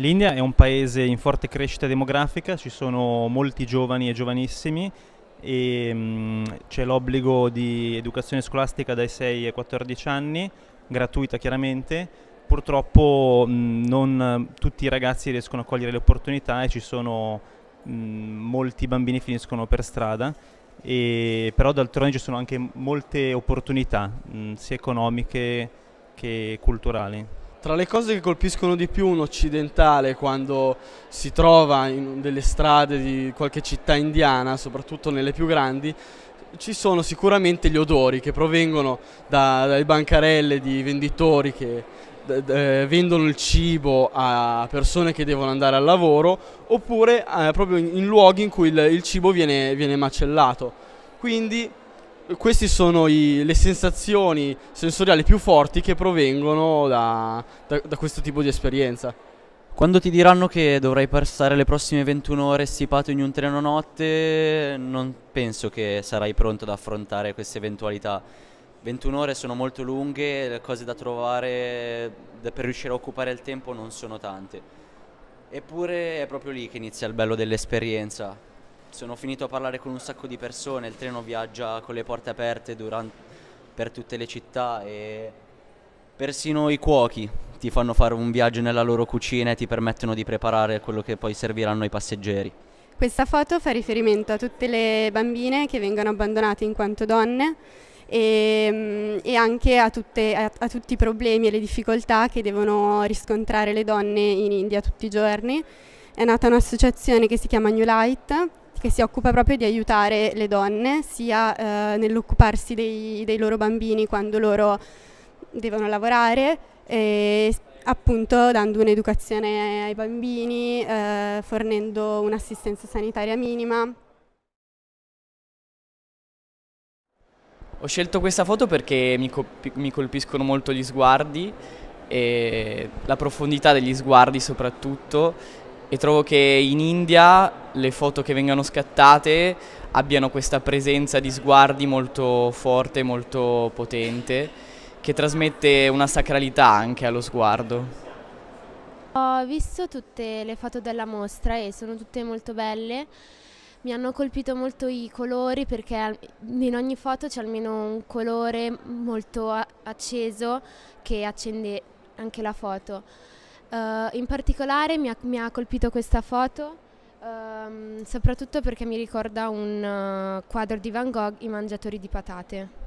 L'India è un paese in forte crescita demografica, ci sono molti giovani e giovanissimi e mm, c'è l'obbligo di educazione scolastica dai 6 ai 14 anni, gratuita chiaramente. Purtroppo mh, mm, non tutti i ragazzi riescono a cogliere le opportunità e ci sono mh, mm, molti bambini finiscono per strada. E, però d'altronde ci sono anche molte opportunità, sia economiche che culturali. Tra le cose che colpiscono di più un occidentale quando si trova in delle strade di qualche città indiana, soprattutto nelle più grandi, ci sono sicuramente gli odori che provengono da, dalle bancarelle di venditori che eh, vendono il cibo a persone che devono andare al lavoro oppure eh, proprio in, in, luoghi in cui il, il cibo viene, viene macellato. Quindi queste sono i, le sensazioni sensoriali più forti che provengono da, da, da, questo tipo di esperienza. Quando ti diranno che dovrai passare le prossime 21 ore stipato in un treno notte, non penso che sarai pronto ad affrontare queste eventualità. 21 ore sono molto lunghe, le cose da trovare per riuscire a occupare il tempo non sono tante. Eppure è proprio lì che inizia il bello dell'esperienza, sono finito a parlare con un sacco di persone, il treno viaggia con le porte aperte durante, per tutte le città e persino i cuochi ti fanno fare un viaggio nella loro cucina e ti permettono di preparare quello che poi serviranno ai passeggeri. Questa foto fa riferimento a tutte le bambine che vengono abbandonate in quanto donne e, e anche a, tutte, a, a, tutti i problemi e le difficoltà che devono riscontrare le donne in India tutti i giorni. È nata un'associazione che si chiama New Light che si occupa proprio di aiutare le donne sia eh, nell'occuparsi dei, dei, loro bambini quando loro devono lavorare e appunto dando un'educazione ai bambini, eh, fornendo un'assistenza sanitaria minima. Ho scelto questa foto perché mi, colp mi colpiscono molto gli sguardi e la profondità degli sguardi soprattutto e trovo che in India le foto che vengono scattate abbiano questa presenza di sguardi molto forte, molto potente, che trasmette una sacralità anche allo sguardo. Ho visto tutte le foto della mostra e sono tutte molto belle. Mi hanno colpito molto i colori perché in ogni foto c'è almeno un colore molto acceso che accende anche la foto. Uh, in particolare mi ha, mi ha, colpito questa foto, um, soprattutto perché mi ricorda un uh, quadro di Van Gogh, I mangiatori di patate.